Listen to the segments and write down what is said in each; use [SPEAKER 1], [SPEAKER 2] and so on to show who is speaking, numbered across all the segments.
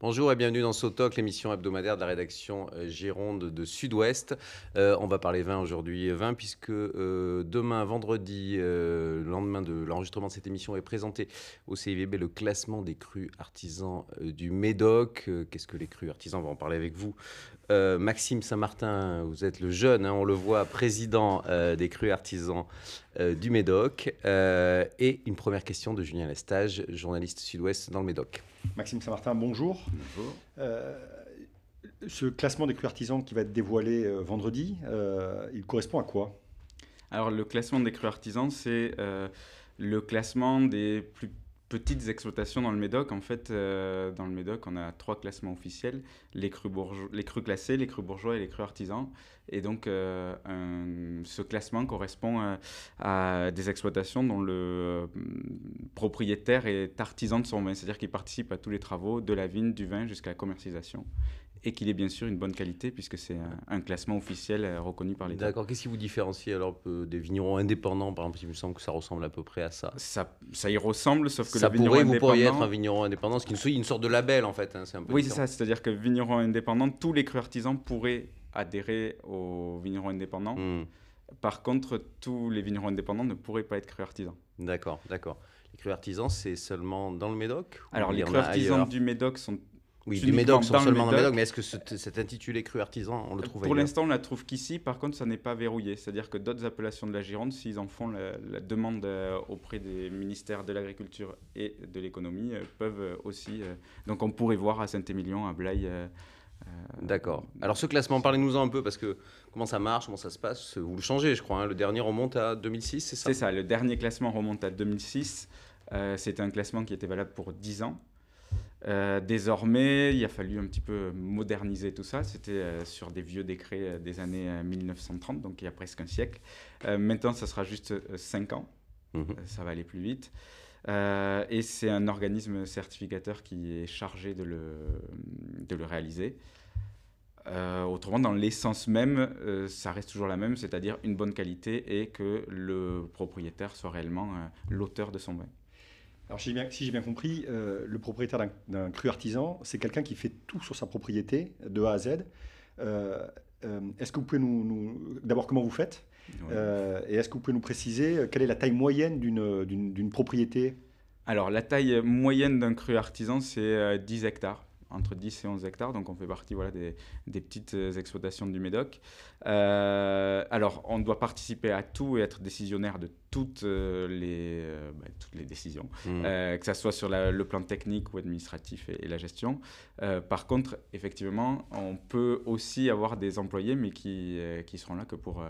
[SPEAKER 1] Bonjour et bienvenue dans Sotoc, l'émission hebdomadaire de la rédaction euh, Gironde de Sud-Ouest. Euh, on va parler vin aujourd'hui, vin puisque euh, demain, vendredi, le lendemain de l'enregistrement de cette émission, est présenté au CIVB le classement des crus artisans du Médoc. Qu'est-ce que les crus artisans vont en parler avec vous euh, Maxime Saint-Martin, vous êtes le jeune, hein, on le voit, président euh, des crus artisans euh, du Médoc. et une première question de Julien
[SPEAKER 2] Lestage, journaliste sud-ouest dans le Médoc. Maxime Saint-Martin, bonjour. Bonjour. ce classement des crus artisans qui va être dévoilé vendredi, il correspond à quoi
[SPEAKER 3] Alors, le classement des crus artisans, c'est le classement des plus petites exploitations dans le Médoc. En fait, euh, dans le Médoc, on a trois classements officiels les crus, les crus classés, les crus bourgeois et les crus artisans. Et donc, euh, ce classement correspond euh, à des exploitations dont le propriétaire est artisan de son vin, c'est-à-dire qu'il participe à tous les travaux, de la vigne, du vin jusqu'à la commercialisation
[SPEAKER 1] et qu'il ait bien sûr une bonne qualité puisque c'est un, classement officiel euh, reconnu par l'État. D'accord. Qu'est-ce qui vous différencie alors euh, des vignerons indépendants Par exemple, il me semble que ça ressemble à peu près à ça. Ça, ça y ressemble, sauf que le vigneron pourrait, Vous pourriez être un vigneron indépendant, ce qui est une sorte de label en fait. Hein, un peu oui, c'est ça. C'est-à-dire que
[SPEAKER 3] vigneron indépendant, tous les crus artisans pourraient adhérer aux vignerons indépendants. Hmm. Par contre, tous les vignerons indépendants ne pourraient pas être crus artisans. D'accord, d'accord. Les crus artisans, c'est seulement dans le Médoc Alors, les crus artisans du Médoc sont oui, du Médoc, seulement médoc. médoc,
[SPEAKER 1] mais est-ce que cet intitulé cru artisan, on le trouve Pour l'instant,
[SPEAKER 3] on la trouve qu'ici. Par contre, ça n'est pas verrouillé. C'est-à-dire que d'autres appellations de la Gironde, s'ils en font la, demande euh, auprès des ministères de l'Agriculture et de l'Économie, euh, peuvent euh, aussi. donc, on pourrait voir à Saint-Émilion, à Blaye.
[SPEAKER 1] D'accord. Alors, ce classement, parlez-nous-en un peu, parce que comment ça marche, comment ça se passe Vous le changez, je crois. Hein. le dernier remonte à 2006, c'est ça C'est ça. Le dernier classement remonte à 2006.
[SPEAKER 3] c'est un classement qui était valable pour 10 ans. Euh, désormais, il a fallu un petit peu moderniser tout ça. C'était euh, sur des vieux décrets euh, des années 1930, donc il y a presque un siècle. maintenant, ça sera juste 5 ans. Mmh. ça va aller plus vite. et c'est un organisme certificateur qui est chargé de le, de le réaliser. autrement, dans l'essence même, ça reste toujours la même, c'est-à-dire une bonne qualité et que le propriétaire soit réellement l'auteur de son bain.
[SPEAKER 2] Alors, si j'ai bien, compris, euh, le propriétaire d'un cru artisan, c'est quelqu'un qui fait tout sur sa propriété, de A à Z. Euh, euh, est-ce que vous pouvez nous, d'abord comment vous faites et est-ce que vous pouvez nous préciser quelle est la taille moyenne d'une propriété
[SPEAKER 3] Alors la taille moyenne d'un cru artisan c'est 10 hectares entre 10 et 11 hectares, donc on fait partie voilà, des, des petites euh, exploitations du Médoc. Euh, alors, on doit participer à tout et être décisionnaire de toutes euh, les, bah, toutes les décisions, mmh. que ce soit sur le plan technique ou administratif et, la gestion. par contre, effectivement, on peut aussi avoir des employés, mais qui, qui seront là que pour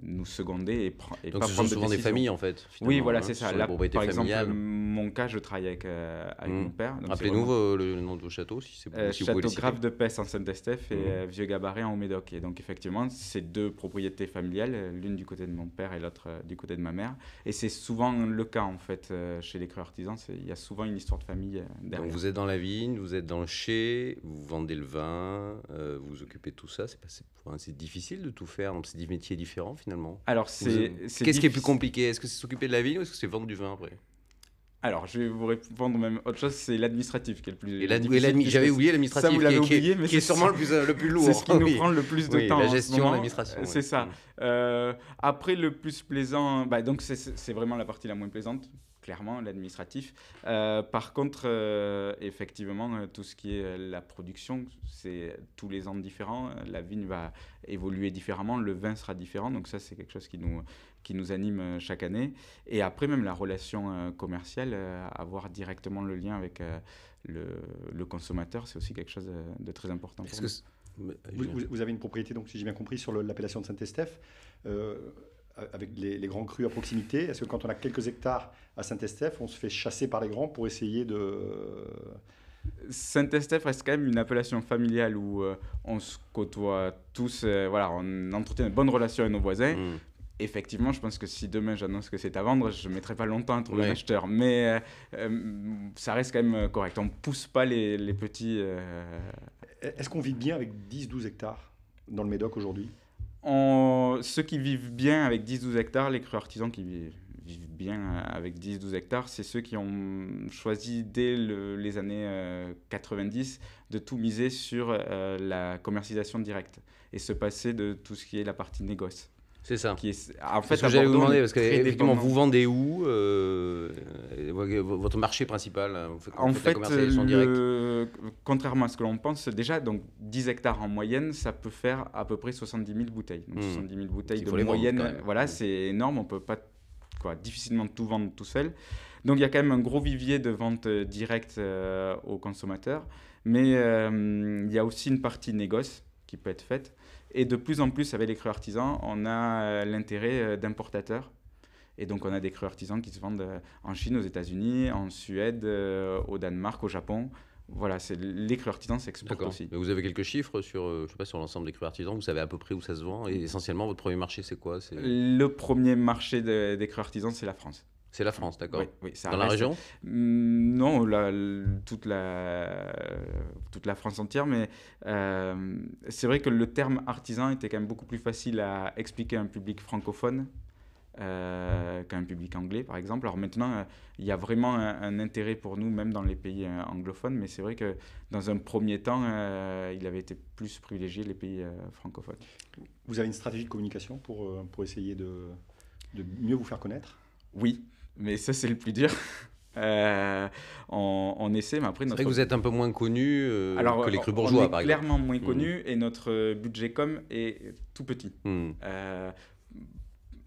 [SPEAKER 3] nous seconder et, Donc pas prendre souvent des familles en fait. Oui, voilà, hein, c'est ça. par exemple, mon cas, je travaille avec, euh, hmm. mon père. Rappelez-nous le nom de vos châteaux, si c'est euh, possible. Château Grave de Pesse en Saint-Estèphe et hmm. euh, Vieux Gabaret en Médoc. Et donc, effectivement, c'est deux propriétés familiales, l'une du côté de mon père et l'autre du côté de ma mère. Et c'est souvent le cas, en fait, chez les creux artisans. Il y a souvent une histoire de famille derrière. Donc, vous êtes dans
[SPEAKER 1] la vigne, vous êtes dans le chai, vous vendez le vin, vous occupez tout ça. C'est passé c'est difficile de tout faire, c'est des métiers différents finalement. Alors, Qu'est-ce qui est plus compliqué Est-ce que c'est s'occuper de la vigne ou est-ce que c'est vendre du vin après alors,
[SPEAKER 3] je vais vous répondre même autre chose, c'est l'administratif qui est le plus. Et j'avais oublié l'administratif. oublié, mais qui est, sûrement le plus, euh, le plus lourd. C'est ce qui nous prend le plus de temps. La gestion, l'administration. C'est ça. Euh, après, le plus plaisant, bah, donc c'est vraiment la partie la moins plaisante clairement l'administratif. Euh, par contre, euh, effectivement, euh, tout ce qui est la production, c'est tous les ans différents. La vigne va évoluer différemment, le vin sera différent. Donc ça, c'est quelque chose qui nous, qui nous anime chaque année. Et après, même la relation commerciale, avoir directement le lien avec le, consommateur, c'est aussi quelque chose de très important. Pour que
[SPEAKER 2] Vous, avez une propriété, donc si j'ai bien compris, sur l'appellation de Saint-Estèphe avec les, grands crus à proximité Est-ce que quand on a quelques hectares à Saint-Estèphe, on se fait chasser par les grands pour essayer de...
[SPEAKER 3] Saint-Estèphe reste quand même une appellation familiale où euh, on se côtoie tous, euh, voilà, on entretient une bonne relation avec nos voisins. Mm. Effectivement, je pense que si demain j'annonce que c'est à vendre, je ne mettrai pas longtemps à trouver un acheteur. Mais euh, ça reste quand même correct. On ne pousse pas les, les petits.
[SPEAKER 2] Est-ce qu'on vit bien avec 10-12 hectares dans le Médoc aujourd'hui
[SPEAKER 3] en ceux qui vivent bien avec 10-12 hectares, les crues artisans qui vivent, bien euh, avec 10-12 hectares, c'est ceux qui ont choisi dès les années 90 euh, de tout miser sur euh, la commercialisation directe et se passer de tout ce qui est la partie négoce. C'est ça. Qui
[SPEAKER 1] en fait, ce que j'allais vous demander, parce que vous vendez où euh, Votre marché principal euh, En fait,
[SPEAKER 3] contrairement à ce que l'on pense, déjà, donc 10 hectares en moyenne, ça peut faire à peu près 70 000 bouteilles. Donc, 70 hmm. 000 bouteilles de moyenne, voilà, hmm. c'est énorme, on peut pas quoi, difficilement tout vendre tout seul. Donc il y a quand même un gros vivier de vente euh, directe aux consommateurs, mais il y a aussi une partie négoce qui peut être faite. Et de plus en plus, avec les crues artisans, on a euh, l'intérêt euh, d'importateurs. Et donc, on a des crues artisans qui se vendent euh, en Chine, aux États-Unis, en
[SPEAKER 1] Suède, au Danemark, au Japon. Voilà, c'est les crues artisans s'exportent aussi. Mais vous avez quelques chiffres sur, je pas, sur l'ensemble des crues artisans Vous savez à peu près où ça se vend Et mmh. essentiellement, votre premier marché, c'est quoi Le premier marché des crues artisans, c'est la France. C'est la France, d'accord Dans la région
[SPEAKER 3] mm, Non, toute, la, toute la France entière, mais euh, c'est vrai que le terme artisan était quand même beaucoup plus facile à expliquer à un public francophone euh, un public anglais, par exemple. Alors maintenant, il y a vraiment un, intérêt pour nous, même dans les pays euh, anglophones, mais c'est vrai que dans un premier temps, euh, il avait été plus privilégié les pays francophones.
[SPEAKER 2] Vous avez une stratégie de communication pour, pour essayer de, de mieux vous faire connaître
[SPEAKER 3] Oui, mais ça, c'est le plus dur. On euh, essaie, Mais après, notre... C'est vrai que vous êtes
[SPEAKER 2] un peu moins
[SPEAKER 1] connu euh,
[SPEAKER 3] que les crus bourgeois, on est Clairement moins mmh. connu et notre budget com est tout petit. Mmh. Euh,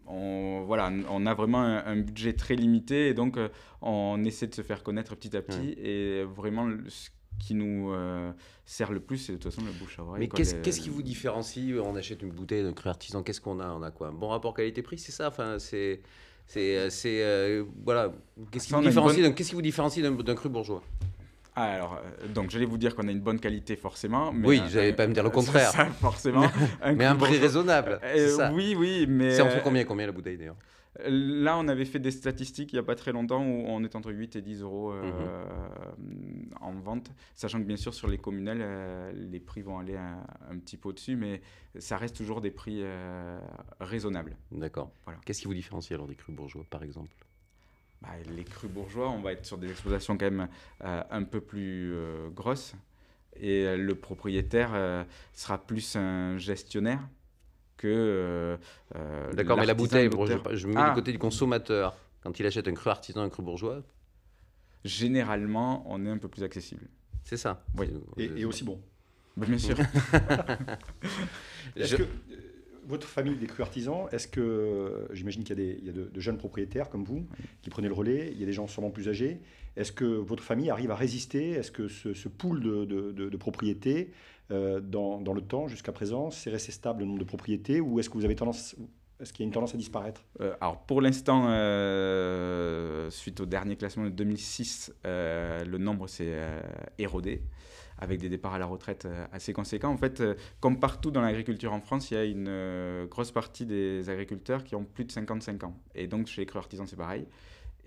[SPEAKER 3] on, voilà, on a vraiment un, budget très limité et donc on essaie de se
[SPEAKER 1] faire connaître petit à petit. Mmh. Et vraiment, ce qui nous sert le plus, c'est de toute façon le bouche à oreille. Mais qu'est-ce qui vous différencie On achète une bouteille d'un cru artisan, qu'est-ce qu'on a On a quoi bon rapport qualité-prix, c'est ça enfin, c'est c'est, euh, euh, voilà. Qu'est-ce qui, vous différencie d'un- ce qui vous
[SPEAKER 3] différencie d'un cru bourgeois Ah, alors, euh, donc j'allais vous dire qu'on a une bonne qualité forcément. Oui, euh, j'allais pas me dire le contraire. Ça, forcément. Mais un prix raisonnable. oui, oui, mais. C'est entre combien combien la bouteille d'ailleurs Là, on avait fait des statistiques il n'y a pas très longtemps où on est entre 8 et 10 euros euh, mhm. en vente, sachant que bien sûr sur les communales, euh, les prix vont aller un, petit peu au-dessus, mais ça reste toujours des prix euh, raisonnables. D'accord. Qu'est-ce qui vous différencie alors des crus bourgeois, par exemple bah, Les crus bourgeois, on va être sur des exploitations quand même un peu plus grosses, et le propriétaire sera plus un gestionnaire que. Euh, euh, D'accord, mais la bouteille, je, me mets du ah. côté
[SPEAKER 1] du consommateur. Quand il achète un cru artisan, un cru bourgeois Généralement,
[SPEAKER 3] on est un peu plus accessible. C'est ça. Et, aussi bon. bien sûr.
[SPEAKER 1] je... que,
[SPEAKER 2] votre famille des crus artisans, est-ce que, j'imagine qu'il y a, de, jeunes propriétaires comme vous qui prennent le relais, il y a des gens sûrement plus âgés, est-ce que votre famille arrive à résister Est-ce que ce, pool de, propriétés euh, dans, le temps jusqu'à présent, c'est resté stable le nombre de propriétés ou est-ce que vous avez tendance... Est-ce qu'il y a une tendance à disparaître
[SPEAKER 3] euh, Alors pour l'instant, euh, suite au dernier classement de 2006, le nombre s'est érodé avec des départs à la retraite euh, assez conséquents. En fait, euh, comme partout dans l'agriculture en France, il y a une euh, grosse partie des agriculteurs qui ont plus de 55 ans. Et donc, chez les creux artisans, c'est pareil.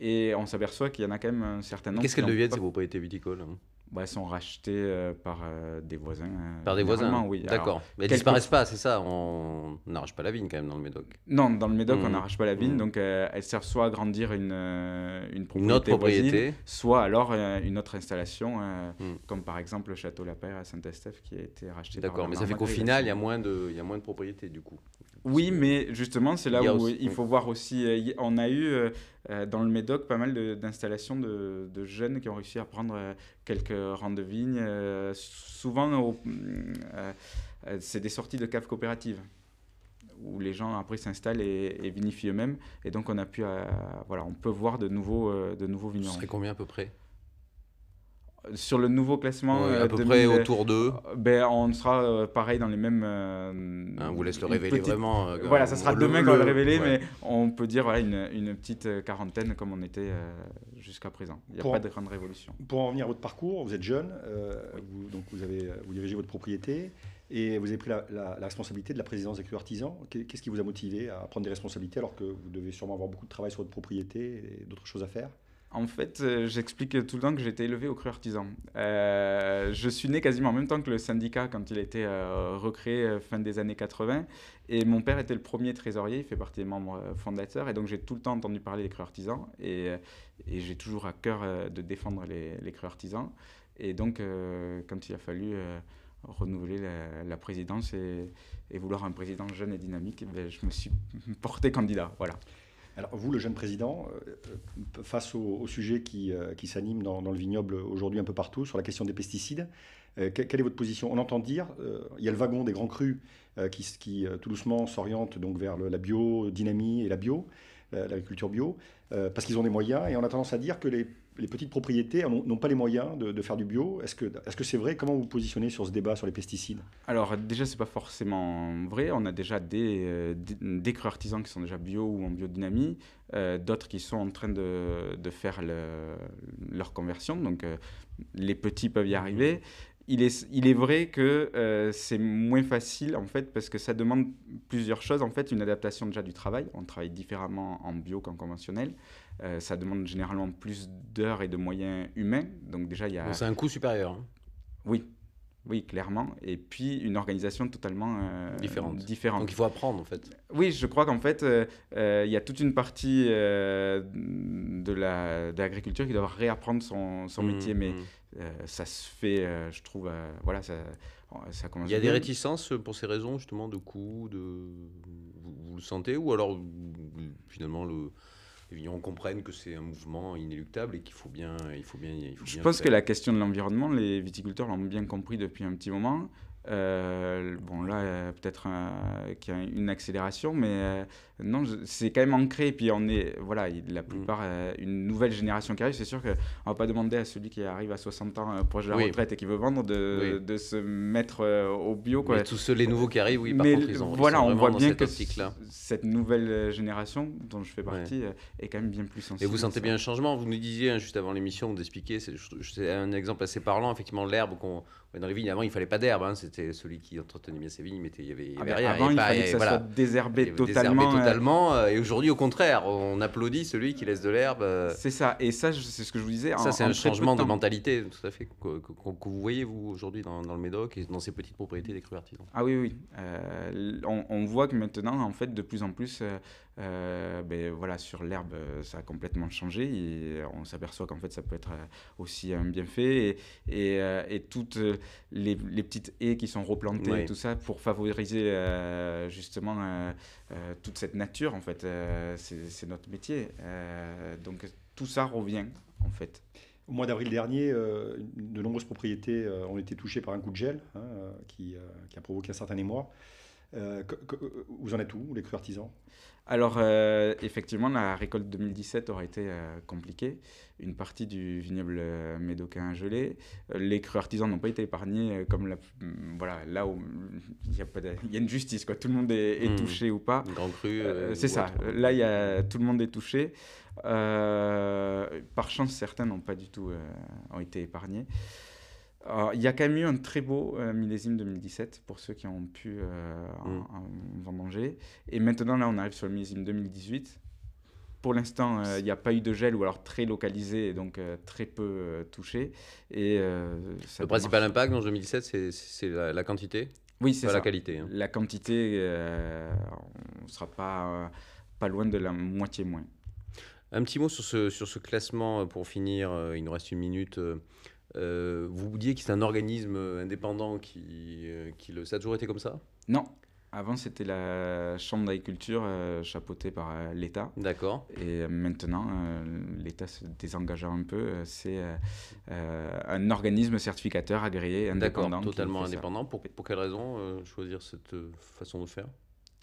[SPEAKER 3] Et on s'aperçoit qu'il y en a quand même un certain nombre. Qu'est-ce qu'elles deviennent, ces propriétés viticoles hein
[SPEAKER 1] ben, elles sont rachetés euh, euh, euh, par des voisins. Par des voisins oui. D'accord. Mais elles ne disparaissent pas, c'est ça On n'arrache pas la vigne quand même dans le Médoc.
[SPEAKER 3] Non, dans le Médoc, on n'arrache hmm. pas la vigne. Hmm. Donc, elle elles servent soit à grandir une, une propriété, soit alors une autre installation, hmm. comme par exemple le Château Paire à Saint-Estèphe qui a été racheté. D'accord, mais ça fait qu'au final, il y, moins
[SPEAKER 1] de, il y a moins de propriétés du coup. Oui, mais justement, c'est là où il faut
[SPEAKER 3] voir aussi. Euh, on a eu euh, euh, dans le Médoc pas mal d'installations de, jeunes qui ont réussi à prendre quelques rangs de vignes. souvent, mm, c'est des sorties de caves coopératives où les gens après s'installent et, vinifient eux-mêmes. Et donc, on a pu, on peut voir de nouveaux, de nouveaux vignerons. Ça serait combien à peu près sur le nouveau classement. Euh, à peu près autour d'eux. Euh, ben, on sera euh, pareil dans les mêmes. Hein, on vous laisse le révéler vraiment. voilà, ça sera demain qu'on va le révéler, mais on peut dire voilà, une, petite quarantaine comme on était jusqu'à présent. Il n'y a pas de grande révolution.
[SPEAKER 2] Pour en revenir à votre parcours, vous êtes jeune, vous, donc vous, avez, vous dirigez votre propriété. Et vous avez pris la, responsabilité de la présidence des clubs artisans. Qu'est-ce qui vous a motivé à prendre des responsabilités alors que vous devez sûrement avoir beaucoup de travail sur votre propriété et d'autres choses à faire
[SPEAKER 3] en fait, euh, j'explique tout le temps que j'ai été élevé au cru artisan. Euh, je suis né quasiment en même temps que le syndicat quand il a été euh, recréé fin des années 80. Et mon père était le premier trésorier, il fait partie des membres fondateurs. Et donc j'ai tout le temps entendu parler des Cru artisans. Et, j'ai toujours à cœur de défendre les, les artisans. Et donc, quand il a fallu renouveler la, présidence et, vouloir un président jeune et dynamique, ben, je me suis porté candidat. Voilà.
[SPEAKER 2] Alors vous, le jeune président, euh, face au, sujet qui, euh, qui s'anime dans, le vignoble aujourd'hui un peu partout, sur la question des pesticides, euh, quelle, est votre position On entend dire, il y a le wagon des grands crus qui, tout doucement s'oriente donc vers la biodynamie et la bio, l'agriculture bio, parce qu'ils ont des moyens, et on a tendance à dire que les les petites propriétés n'ont pas les moyens de, faire du bio. Est-ce que c'est vrai Comment vous positionnez sur ce débat sur les pesticides
[SPEAKER 3] Alors déjà, ce n'est pas forcément vrai. On a déjà des, euh, artisans qui sont déjà bio ou en biodynamie, euh, d'autres qui sont en train de, faire leur conversion. Donc euh, les petits peuvent y arriver il est, il est vrai que euh, c'est moins facile, en fait, parce que ça demande plusieurs choses. En fait, une adaptation déjà du travail. On travaille différemment en bio qu'en conventionnel. Euh, ça demande généralement plus d'heures et de moyens humains. Donc, déjà, il y a. C'est un coût supérieur. Hein. Oui, oui, clairement. Et puis une organisation totalement euh, différente. Donc il faut apprendre en fait. Oui, je crois qu'en fait, il y a toute une partie de l'agriculture qui doit réapprendre son, son mmh, métier. mais mmh. Euh, ça se fait, euh, je trouve, euh, voilà, ça, ça commence. Il y a des
[SPEAKER 1] réticences pour ces raisons, justement, de coût, de... Vous, le sentez Ou alors, finalement, le les vignerons comprennent que c'est un mouvement inéluctable et qu'il faut bien, il faut bien, il faut Je pense que la
[SPEAKER 3] question de l'environnement, les viticulteurs l'ont bien compris depuis un petit moment. Euh, bon, là, euh, peut-être qui euh, qu'il y a une accélération, mais non, c'est quand même ancré. Et puis, on est, voilà, la mm. plupart, une nouvelle génération qui arrive, c'est sûr qu'on ne va pas demander à celui qui arrive à 60 ans proche de la retraite et qui veut vendre de, de se mettre
[SPEAKER 1] au bio. Quoi. Mais tous ceux, les nouveaux qui arrivent, oui, par mais, contre, ils ont Voilà, ils on voit bien que
[SPEAKER 3] -là. cette nouvelle génération dont je fais partie est quand même bien plus sensible. Et vous sentez bien un
[SPEAKER 1] changement Vous nous disiez hein, juste avant l'émission, d'expliquer c'est un exemple assez parlant, effectivement, l'herbe qu'on. Dans les vignes, avant, il ne fallait pas d'herbe. Hein, c'était celui qui entretenait bien ses vignes, mais il y avait, ah, rien. il, fallait que ça soit désherbé totalement. Euh, totalement euh, et aujourd'hui, au contraire, on applaudit celui qui laisse de l'herbe. Euh. C'est ça. Et ça, c'est ce que je vous disais. Ça, c'est un changement de, mentalité, tout à fait, que, vous voyez, vous, aujourd'hui, dans, le Médoc et dans ces petites propriétés des crus artisans.
[SPEAKER 3] Ah oui, oui. on, voit que maintenant, en fait, de plus en plus, euh, ben voilà, sur l'herbe, ça a complètement changé. Et on s'aperçoit qu'en fait, ça peut être euh, aussi un bienfait. Et, et, euh, toutes les, les, petites haies qui sont replantées, tout ça, pour favoriser justement toute cette nature, en fait,
[SPEAKER 2] c'est notre métier. donc tout ça revient, en fait. Au mois d'avril dernier, de nombreuses propriétés ont été touchées par un coup de gel hein, qui, qui, a provoqué un certain émoi. Euh, euh, vous en êtes où, les crus artisans Alors,
[SPEAKER 3] euh, effectivement, la récolte 2017 aura été compliquée. Une partie du vignoble médocain gelé. Les crus artisans n'ont pas été épargnés, comme mm, voilà, là où il mm, y, a une justice, quoi. tout le monde est, hmm. touché ou pas. Grand cru. C'est ça, là, y a, tout le monde est touché. par chance, certains n'ont pas du tout ont été épargnés il y a quand même eu un très beau euh, millésime 2017 pour ceux qui ont pu euh, en, mm. manger. Et maintenant, là, on arrive sur le millésime 2018. Pour l'instant, euh, il n'y a pas eu de gel ou alors très localisé et donc très
[SPEAKER 1] peu touché. Et, le principal impact dans 2017, c'est la, quantité Oui, c'est ça. la qualité. Hein. La quantité, on ne sera pas, pas loin de la moitié moins. Un petit mot sur ce, sur ce classement pour finir. Il nous reste une minute vous euh, vous disiez que c'est un organisme euh, indépendant qui, euh, qui le... Ça a toujours été comme ça Non. Avant, c'était la chambre d'agriculture chapeautée
[SPEAKER 3] par l'État. D'accord. Et maintenant, l'État se désengage un peu, c'est un organisme certificateur agréé indépendant. D'accord, totalement indépendant.
[SPEAKER 1] Pour, pour quelle raison choisir cette façon de faire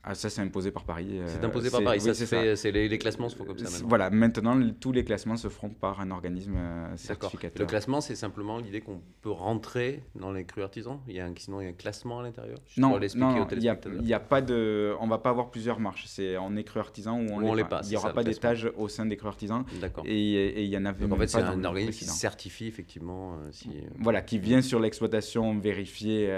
[SPEAKER 3] ah, ça, c'est imposé par
[SPEAKER 1] Paris. Euh, c'est imposé par Paris, ça Les, classements se font comme ça
[SPEAKER 3] Voilà, maintenant, tous les classements se feront par un organisme euh, certificateur. Le classement,
[SPEAKER 1] c'est simplement l'idée qu'on peut rentrer dans les crus artisans il y a un, Sinon, il y a un classement à l'intérieur Non, non il n'y
[SPEAKER 3] a, a, pas de... On va pas avoir plusieurs marches. C'est en est cru artisan
[SPEAKER 1] ou on ne l'est pas. Il n'y aura pas d'étage
[SPEAKER 3] au sein des crus artisans. D'accord. Et il y en a en fait, c'est un organisme qui
[SPEAKER 1] certifie, effectivement. Euh, si... Voilà,
[SPEAKER 3] qui vient sur l'exploitation vérifier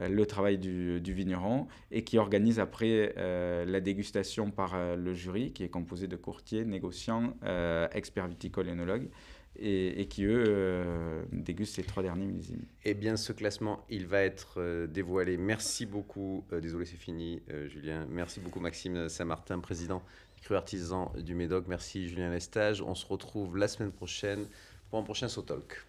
[SPEAKER 3] le travail du, du vigneron et qui organise après euh, la dégustation par euh, le jury qui est composé de courtiers, négociants, euh, experts viticoles, et Et, et, qui, eux, dégustent ces trois derniers millésimes.
[SPEAKER 1] Eh bien, ce classement, il va être dévoilé. Merci beaucoup, désolé, c'est fini, Julien. Merci beaucoup, Maxime Saint-Martin, président Cru Artisan du Médoc. Merci, Julien Lestage. On se retrouve la semaine prochaine pour un prochain Talk.